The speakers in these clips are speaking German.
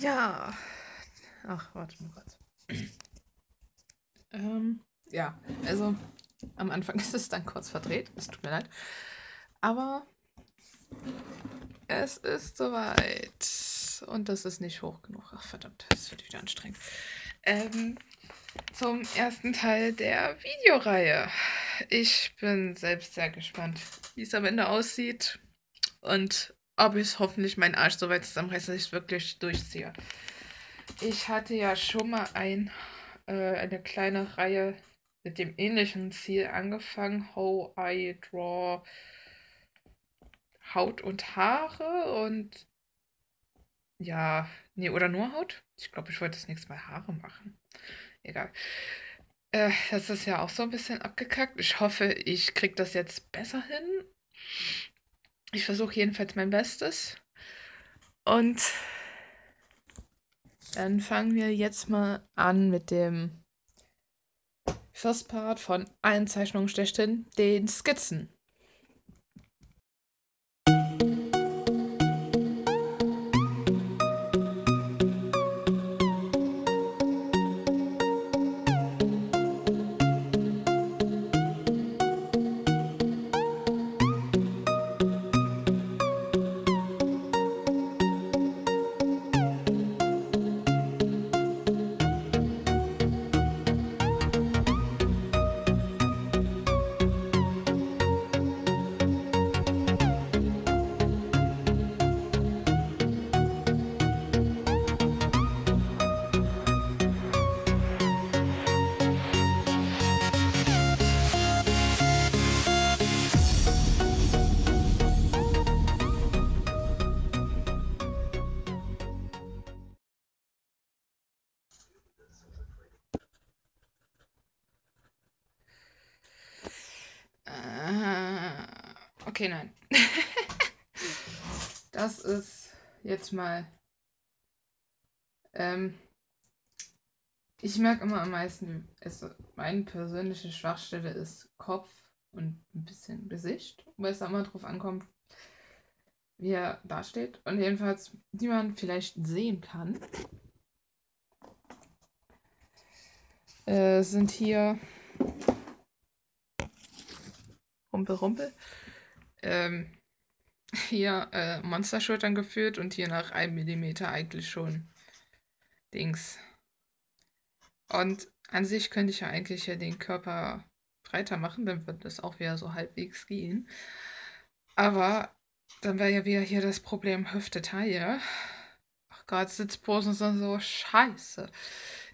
Ja. Ach, warte mal kurz. ähm, ja, also am Anfang ist es dann kurz verdreht. Es tut mir leid. Aber es ist soweit. Und das ist nicht hoch genug. Ach, verdammt, das wird wieder anstrengend. Ähm, zum ersten Teil der Videoreihe. Ich bin selbst sehr gespannt, wie es am Ende aussieht. Und ob ich hoffentlich meinen Arsch so weit zusammenreiße, dass ich es wirklich durchziehe. Ich hatte ja schon mal ein, äh, eine kleine Reihe mit dem ähnlichen Ziel angefangen. How I Draw Haut und Haare und ja, nee, oder nur Haut? Ich glaube, ich wollte das nächste Mal Haare machen. Egal. Äh, das ist ja auch so ein bisschen abgekackt. Ich hoffe, ich kriege das jetzt besser hin ich versuche jedenfalls mein Bestes. Und dann fangen wir jetzt mal an mit dem First Part von Allen Zeichnungen schlechthin, den Skizzen. Okay, nein. das ist jetzt mal. Ähm, ich merke immer am meisten, es, also meine persönliche Schwachstelle ist Kopf und ein bisschen Gesicht, weil es da immer drauf ankommt, wie er dasteht. Und jedenfalls, die man vielleicht sehen kann, äh, sind hier Rumpel, Rumpel ähm, hier äh, Monsterschultern geführt und hier nach einem Millimeter eigentlich schon Dings. Und an sich könnte ich ja eigentlich ja den Körper breiter machen, dann würde das auch wieder so halbwegs gehen. Aber dann wäre ja wieder hier das Problem Hüfte-Taille. Ach Gott, Sitzposen sind so scheiße.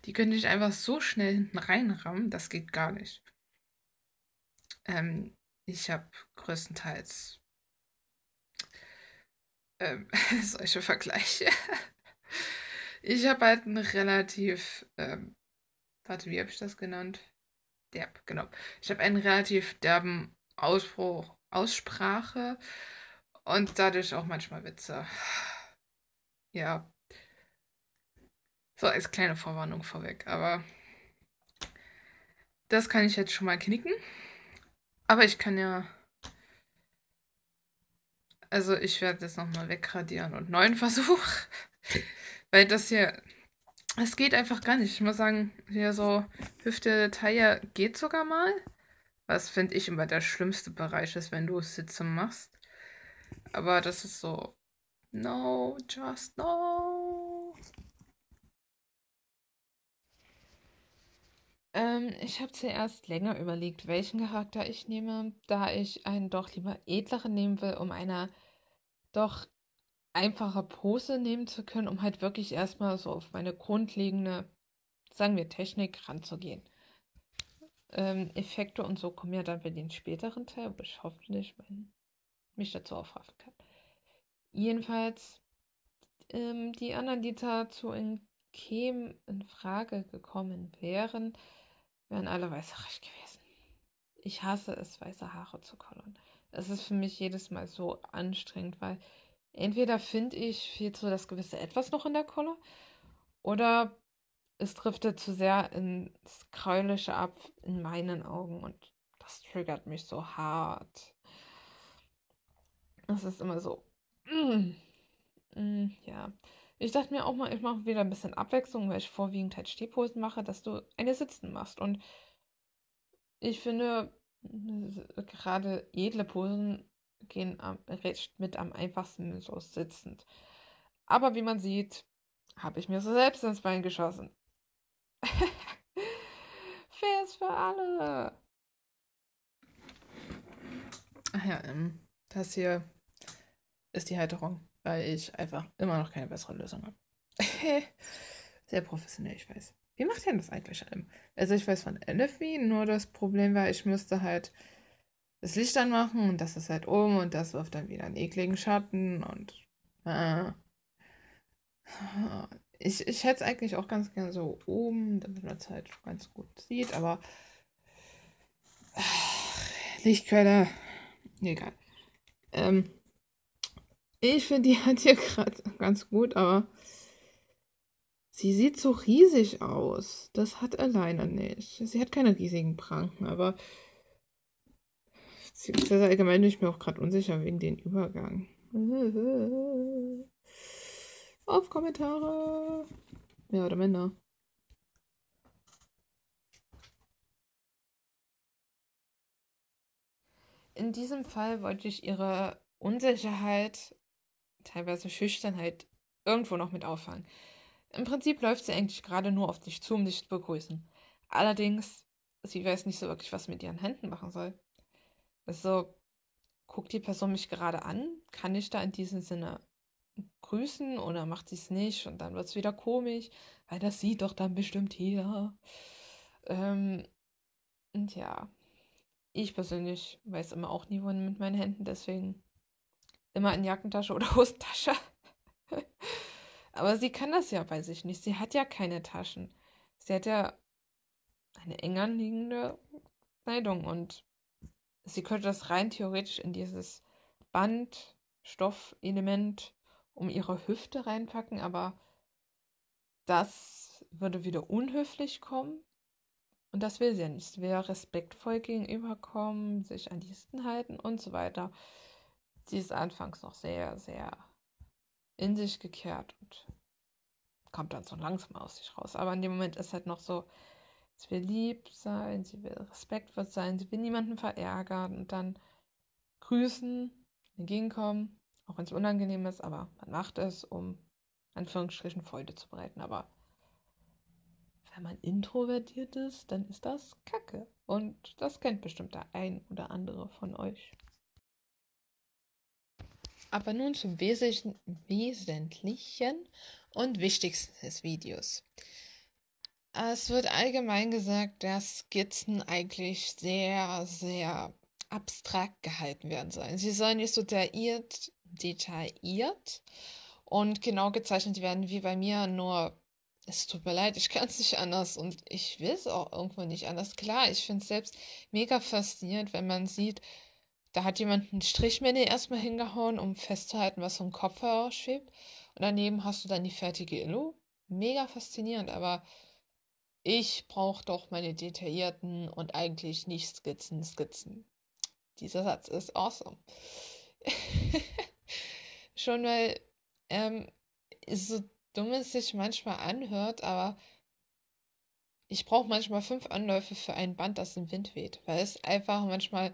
Die könnte ich einfach so schnell hinten reinrammen, das geht gar nicht. Ähm, ich habe größtenteils ähm, solche Vergleiche. Ich habe halt einen relativ, ähm, warte, wie habe ich das genannt? Derb, genau. Ich habe einen relativ derben Ausspruch, Aussprache und dadurch auch manchmal Witze. Ja. So, als kleine Vorwarnung vorweg, aber das kann ich jetzt schon mal knicken. Aber ich kann ja. Also ich werde das nochmal wegradieren und neuen Versuch. Weil das hier. Es geht einfach gar nicht. Ich muss sagen, hier so Hüfte, Taille geht sogar mal. Was finde ich immer der schlimmste Bereich ist, wenn du Sitze machst. Aber das ist so. No, just no. Ähm, ich habe zuerst länger überlegt, welchen Charakter ich nehme, da ich einen doch lieber edleren nehmen will, um eine doch einfache Pose nehmen zu können, um halt wirklich erstmal so auf meine grundlegende, sagen wir, Technik ranzugehen. Ähm, Effekte und so kommen ja dann bei den späteren Teil, wo ich hoffentlich mein, mich dazu aufraffen kann. Jedenfalls, ähm, die anderen, die dazu in Kem in Frage gekommen wären, wären alle weißerig gewesen. Ich hasse es, weiße Haare zu kolon. Es ist für mich jedes Mal so anstrengend, weil entweder finde ich viel zu das gewisse Etwas noch in der Kolle oder es driftet zu sehr ins Gräuliche ab, in meinen Augen. Und das triggert mich so hart. Es ist immer so. Mm, mm, ja. Ich dachte mir auch mal, ich mache wieder ein bisschen Abwechslung, weil ich vorwiegend halt Stehposen mache, dass du eine Sitzen machst. Und ich finde, gerade edle Posen gehen am, recht mit am einfachsten so sitzend. Aber wie man sieht, habe ich mir so selbst ins Bein geschossen. Fair ist für alle. Ach ja, ähm, das hier ist die Halterung weil ich einfach immer noch keine bessere Lösung habe. Sehr professionell, ich weiß. Wie macht ihr denn das eigentlich? Also ich weiß von NFV, nur das Problem war, ich müsste halt das Licht anmachen und das ist halt oben um und das wirft dann wieder einen ekligen Schatten und äh, ich, ich hätte es eigentlich auch ganz gerne so oben, damit man es halt ganz gut sieht, aber ach, Lichtquelle, egal. Ähm, ich finde die hat hier gerade ganz gut, aber sie sieht so riesig aus. Das hat alleine nicht. Sie hat keine riesigen Pranken, aber beziehungsweise allgemein bin ich mir auch gerade unsicher wegen den Übergang. Auf Kommentare. Ja, oder Männer. In diesem Fall wollte ich ihre Unsicherheit teilweise Schüchternheit halt irgendwo noch mit auffangen. Im Prinzip läuft sie eigentlich gerade nur auf dich zu, um dich zu begrüßen. Allerdings, sie weiß nicht so wirklich, was mit ihren Händen machen soll. Also, guckt die Person mich gerade an? Kann ich da in diesem Sinne grüßen oder macht sie es nicht? Und dann wird es wieder komisch, weil das sieht doch dann bestimmt jeder. Ähm, und ja, ich persönlich weiß immer auch nie, wohin mit meinen Händen, deswegen immer in Jackentasche oder Hosentasche. Aber sie kann das ja bei sich nicht. Sie hat ja keine Taschen. Sie hat ja eine eng anliegende Kleidung und sie könnte das rein theoretisch in dieses Band, Stoffelement um ihre Hüfte reinpacken, aber das würde wieder unhöflich kommen. Und das will sie ja nicht. Sie will ja respektvoll gegenüberkommen, sich an die Hüften halten und so weiter. Sie ist anfangs noch sehr, sehr in sich gekehrt und kommt dann so langsam aus sich raus. Aber in dem Moment ist halt noch so, sie will lieb sein, sie will respektvoll sein, sie will niemanden verärgern und dann grüßen, entgegenkommen, auch wenn es unangenehm ist, aber man macht es, um Anführungsstrichen Freude zu bereiten. Aber wenn man introvertiert ist, dann ist das Kacke. Und das kennt bestimmt der ein oder andere von euch aber nun zum Wesentlichen und Wichtigsten des Videos. Es wird allgemein gesagt, dass Skizzen eigentlich sehr, sehr abstrakt gehalten werden sollen. Sie sollen nicht so detailliert, detailliert und genau gezeichnet werden wie bei mir, nur es tut mir leid, ich kann es nicht anders und ich will es auch irgendwo nicht anders. Klar, ich finde es selbst mega faszinierend, wenn man sieht, da hat jemand einen Strichmännchen erstmal hingehauen, um festzuhalten, was so im Kopf herausschwebt. Und daneben hast du dann die fertige Illu. Mega faszinierend, aber ich brauche doch meine detaillierten und eigentlich nicht Skizzen, Skizzen. Dieser Satz ist awesome. Schon weil, ähm, so dumm es sich manchmal anhört, aber ich brauche manchmal fünf Anläufe für ein Band, das im Wind weht, weil es einfach manchmal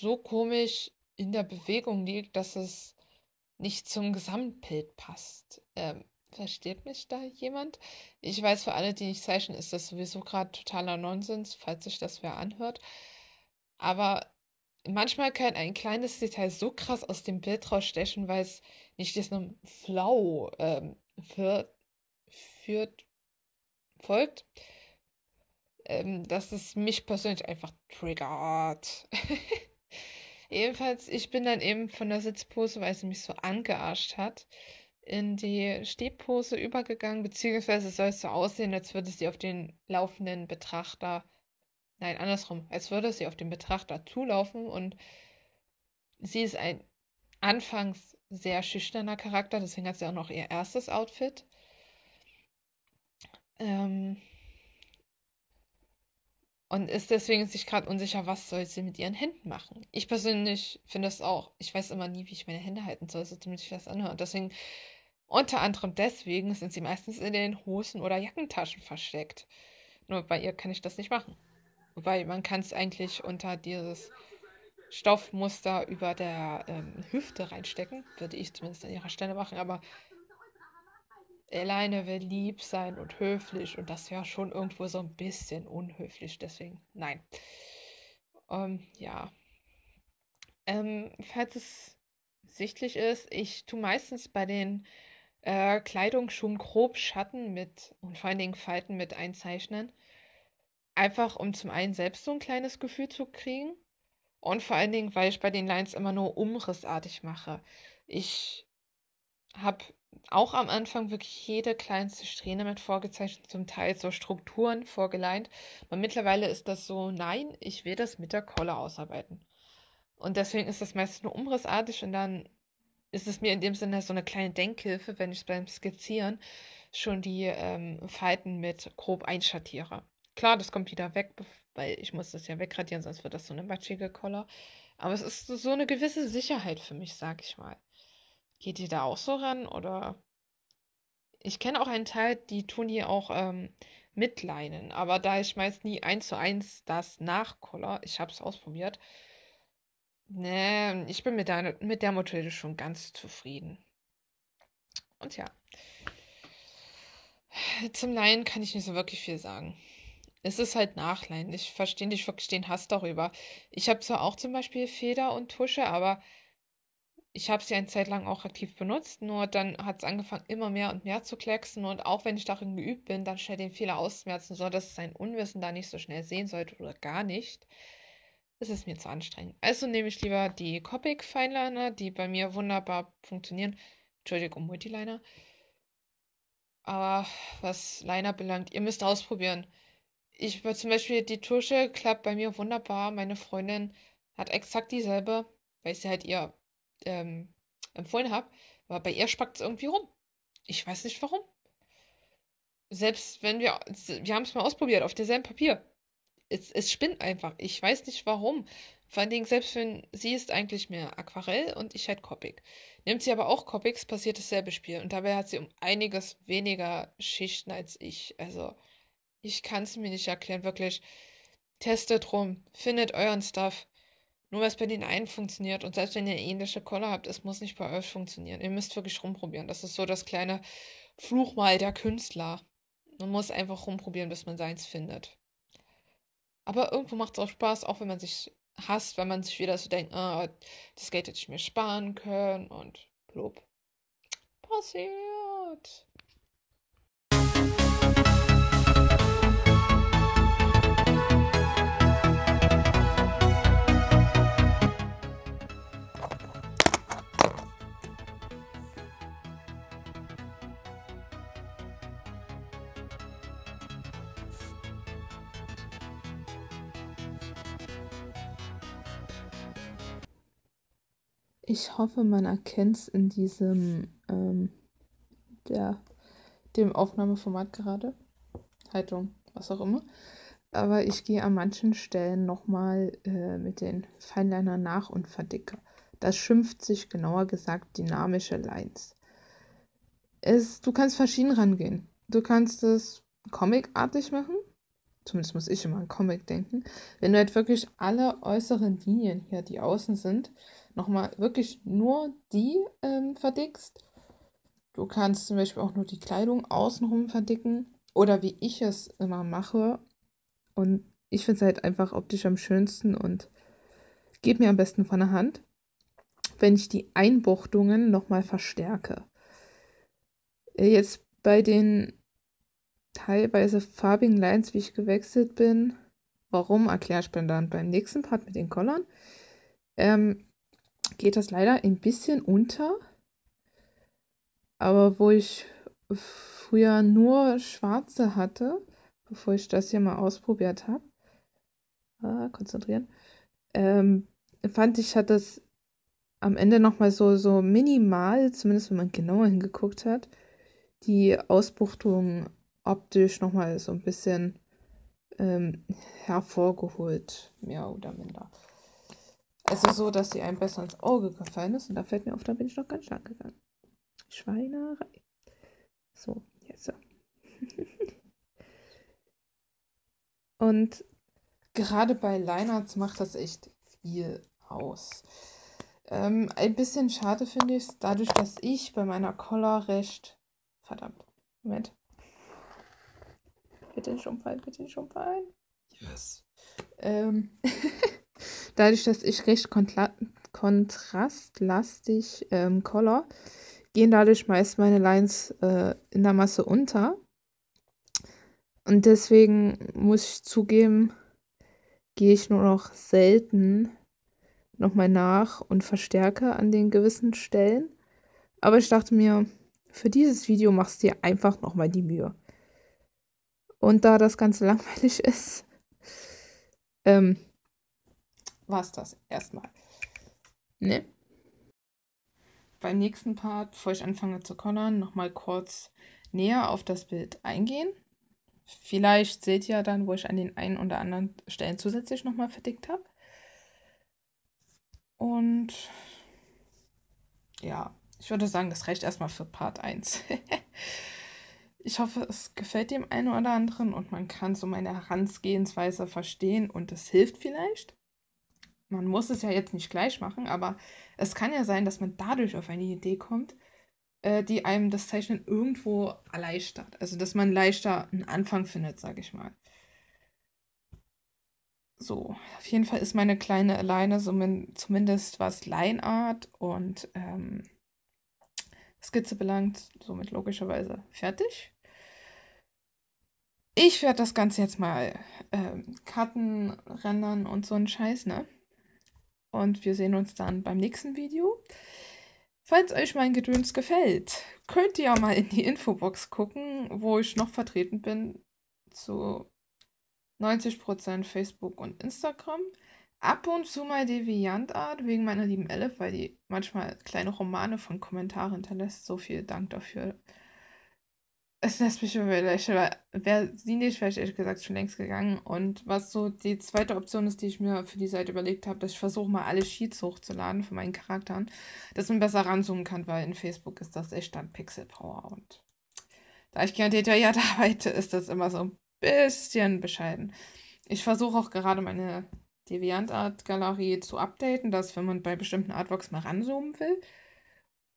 so komisch in der Bewegung liegt, dass es nicht zum Gesamtbild passt. Ähm, versteht mich da jemand? Ich weiß, für alle, die nicht zeichnen, ist das sowieso gerade totaler Nonsens, falls sich das wer anhört. Aber manchmal kann ein kleines Detail so krass aus dem Bild rausstechen, weil es nicht jetzt nur flau ähm, wird, führt, folgt, ähm, dass es mich persönlich einfach triggert. Jedenfalls, ich bin dann eben von der Sitzpose, weil sie mich so angearscht hat, in die Stehpose übergegangen, beziehungsweise soll es so aussehen, als würde sie auf den laufenden Betrachter, nein, andersrum, als würde sie auf den Betrachter zulaufen und sie ist ein anfangs sehr schüchterner Charakter, deswegen hat sie auch noch ihr erstes Outfit. Ähm, und ist deswegen sich gerade unsicher, was soll sie mit ihren Händen machen. Ich persönlich finde das auch. Ich weiß immer nie, wie ich meine Hände halten soll, so damit ich das anhöre. Und deswegen, unter anderem deswegen, sind sie meistens in den Hosen oder Jackentaschen versteckt. Nur bei ihr kann ich das nicht machen. Wobei man kann es eigentlich unter dieses Stoffmuster über der ähm, Hüfte reinstecken, würde ich zumindest an ihrer Stelle machen, aber alleine will lieb sein und höflich und das wäre schon irgendwo so ein bisschen unhöflich, deswegen nein. Ähm, ja. Ähm, falls es sichtlich ist, ich tue meistens bei den äh, Kleidung schon grob Schatten mit und vor allen Dingen Falten mit einzeichnen. Einfach um zum einen selbst so ein kleines Gefühl zu kriegen und vor allen Dingen, weil ich bei den Lines immer nur umrissartig mache. Ich habe auch am Anfang wirklich jede kleinste Strähne mit vorgezeichnet, zum Teil so Strukturen vorgeleint. Aber mittlerweile ist das so, nein, ich will das mit der Kolle ausarbeiten. Und deswegen ist das meist nur umrissartig und dann ist es mir in dem Sinne so eine kleine Denkhilfe, wenn ich beim Skizzieren schon die ähm, Falten mit grob einschattiere. Klar, das kommt wieder weg, weil ich muss das ja wegradieren, sonst wird das so eine matschige Koller. Aber es ist so eine gewisse Sicherheit für mich, sag ich mal. Geht ihr da auch so ran? Oder ich kenne auch einen Teil, die tun hier auch ähm, mitleinen, aber da ich meist nie eins zu eins das nachkoller, ich habe es ausprobiert. Nee, ich bin mit der, mit der Motorräder schon ganz zufrieden. Und ja. Zum Leinen kann ich nicht so wirklich viel sagen. Es ist halt Nachleihen. Ich verstehe nicht wirklich den Hass darüber. Ich habe zwar auch zum Beispiel Feder und Tusche, aber ich habe sie eine Zeit lang auch aktiv benutzt, nur dann hat es angefangen, immer mehr und mehr zu klecksen. Und auch wenn ich darin geübt bin, dann schnell den Fehler auszumerzen, so dass sein Unwissen da nicht so schnell sehen sollte oder gar nicht. Es ist mir zu anstrengend. Also nehme ich lieber die Copic Fineliner, die bei mir wunderbar funktionieren. Entschuldigung, Multiliner. Aber was Liner belangt, ihr müsst ausprobieren. Ich zum Beispiel, die Tusche klappt bei mir wunderbar. Meine Freundin hat exakt dieselbe, weil sie halt ihr ähm, empfohlen habe. Aber bei ihr spackt es irgendwie rum. Ich weiß nicht warum. Selbst wenn wir, wir haben es mal ausprobiert, auf derselben Papier. Es, es spinnt einfach. Ich weiß nicht warum. Vor allen Dingen, selbst wenn sie ist eigentlich mehr Aquarell und ich halt Copic. Nimmt sie aber auch Copics, passiert dasselbe Spiel. Und dabei hat sie um einiges weniger Schichten als ich. Also, ich kann es mir nicht erklären, wirklich. Testet rum, findet euren Stuff. Nur weil es bei den einen funktioniert und selbst wenn ihr ähnliche eh Collar habt, es muss nicht bei euch funktionieren. Ihr müsst wirklich rumprobieren. Das ist so das kleine Fluchmal der Künstler. Man muss einfach rumprobieren, bis man seins findet. Aber irgendwo macht es auch Spaß, auch wenn man sich hasst, wenn man sich wieder so denkt, oh, das Geld hätte ich mir sparen können und blub. Passiert. Ich hoffe, man erkennt es in diesem, ähm, der, dem Aufnahmeformat gerade. Haltung, was auch immer. Aber ich gehe an manchen Stellen nochmal äh, mit den Feinliner nach und verdicke. Das schimpft sich genauer gesagt dynamische Lines. Es, du kannst verschieden rangehen. Du kannst es comicartig machen. Zumindest muss ich immer an Comic denken. Wenn du halt wirklich alle äußeren Linien hier, die außen sind, nochmal wirklich nur die ähm, verdickst. Du kannst zum Beispiel auch nur die Kleidung außenrum verdicken oder wie ich es immer mache. Und ich finde es halt einfach optisch am schönsten und geht mir am besten von der Hand, wenn ich die Einbuchtungen nochmal verstärke. Jetzt bei den teilweise farbigen Lines, wie ich gewechselt bin, warum erkläre ich dann beim nächsten Part mit den Collern. Ähm, geht das leider ein bisschen unter. Aber wo ich früher nur schwarze hatte, bevor ich das hier mal ausprobiert habe, ah, konzentrieren, ähm, fand ich, hat das am Ende nochmal so, so minimal, zumindest wenn man genauer hingeguckt hat, die Ausbuchtung optisch nochmal so ein bisschen ähm, hervorgeholt, mehr oder minder. Es ist so, dass sie einem besser ins Auge gefallen ist. Und da fällt mir auf, da bin ich noch ganz lang gegangen. Schweinerei. So, jetzt. So. und gerade bei Leinarts macht das echt viel aus. Ähm, ein bisschen schade finde ich es, dadurch, dass ich bei meiner Collar recht. Verdammt. Moment. Bitte nicht umfallen, bitte nicht umfallen. Yes. Ähm. Dadurch, dass ich recht kontra kontrastlastig ähm, color, gehen dadurch meist meine Lines äh, in der Masse unter. Und deswegen muss ich zugeben, gehe ich nur noch selten nochmal nach und verstärke an den gewissen Stellen. Aber ich dachte mir, für dieses Video machst du dir einfach nochmal die Mühe. Und da das Ganze langweilig ist, ähm, war es das erstmal. Ne? Beim nächsten Part, bevor ich anfange zu kollern, nochmal kurz näher auf das Bild eingehen. Vielleicht seht ihr dann, wo ich an den einen oder anderen Stellen zusätzlich nochmal verdickt habe. Und ja, ich würde sagen, das reicht erstmal für Part 1. ich hoffe, es gefällt dem einen oder anderen und man kann so meine Herangehensweise verstehen und es hilft vielleicht man muss es ja jetzt nicht gleich machen, aber es kann ja sein, dass man dadurch auf eine Idee kommt, äh, die einem das Zeichnen irgendwo erleichtert. Also, dass man leichter einen Anfang findet, sage ich mal. So, auf jeden Fall ist meine kleine Leine zumindest was Lineart und ähm, Skizze belangt, somit logischerweise fertig. Ich werde das Ganze jetzt mal ähm, cutten, rendern und so einen Scheiß, ne? und wir sehen uns dann beim nächsten Video. Falls euch mein Gedöns gefällt, könnt ihr ja mal in die Infobox gucken, wo ich noch vertreten bin zu 90% Facebook und Instagram. Ab und zu mal Deviantart wegen meiner lieben Elf, weil die manchmal kleine Romane von Kommentaren hinterlässt. So viel Dank dafür es lässt mich überlegen, weil wäre sie nicht, wäre ich ehrlich gesagt schon längst gegangen. Und was so die zweite Option ist, die ich mir für die Seite überlegt habe, dass ich versuche mal alle Sheets hochzuladen von meinen Charakteren, dass man besser ranzoomen kann, weil in Facebook ist das echt dann Pixel Power. Und da ich gerne detailliert arbeite, ist das immer so ein bisschen bescheiden. Ich versuche auch gerade meine DeviantArt-Galerie zu updaten, dass wenn man bei bestimmten Artworks mal ranzoomen will,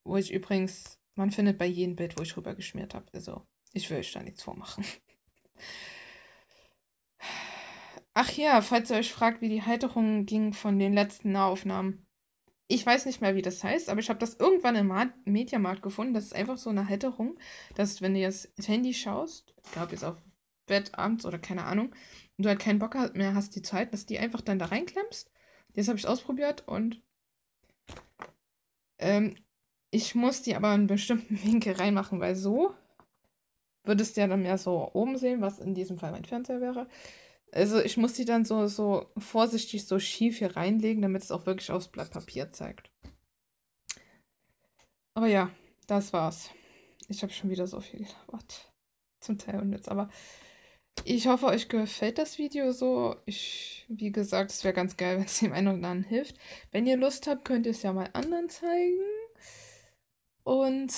wo ich übrigens, man findet bei jedem Bild, wo ich rüber geschmiert habe, also ich will euch da nichts vormachen. Ach ja, falls ihr euch fragt, wie die Halterung ging von den letzten Nahaufnahmen. Ich weiß nicht mehr, wie das heißt, aber ich habe das irgendwann im Mediamarkt gefunden. Das ist einfach so eine Halterung, dass wenn du jetzt das Handy schaust, ich glaube jetzt auf Bett abends oder keine Ahnung, und du halt keinen Bock mehr hast, die Zeit, dass die einfach dann da reinklemmst. Das habe ich ausprobiert und ähm, ich muss die aber in einen bestimmten Winkel reinmachen, weil so würdest ja dann mehr so oben sehen, was in diesem Fall mein Fernseher wäre. Also ich muss die dann so, so vorsichtig so schief hier reinlegen, damit es auch wirklich aufs Blatt Papier zeigt. Aber ja, das war's. Ich habe schon wieder so viel gelabert. Zum Teil und jetzt. aber ich hoffe, euch gefällt das Video so. Ich, wie gesagt, es wäre ganz geil, wenn es dem einen oder anderen hilft. Wenn ihr Lust habt, könnt ihr es ja mal anderen zeigen. Und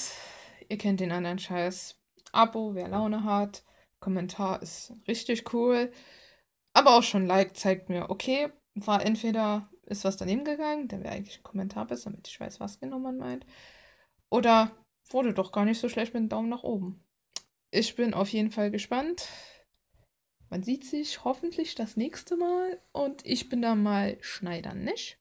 ihr kennt den anderen Scheiß. Abo, wer Laune hat. Kommentar ist richtig cool. Aber auch schon Like zeigt mir, okay, war entweder ist was daneben gegangen, dann wäre eigentlich ein Kommentar besser, damit ich weiß, was genau man meint. Oder wurde doch gar nicht so schlecht mit dem Daumen nach oben. Ich bin auf jeden Fall gespannt. Man sieht sich hoffentlich das nächste Mal und ich bin da mal Schneider, nicht?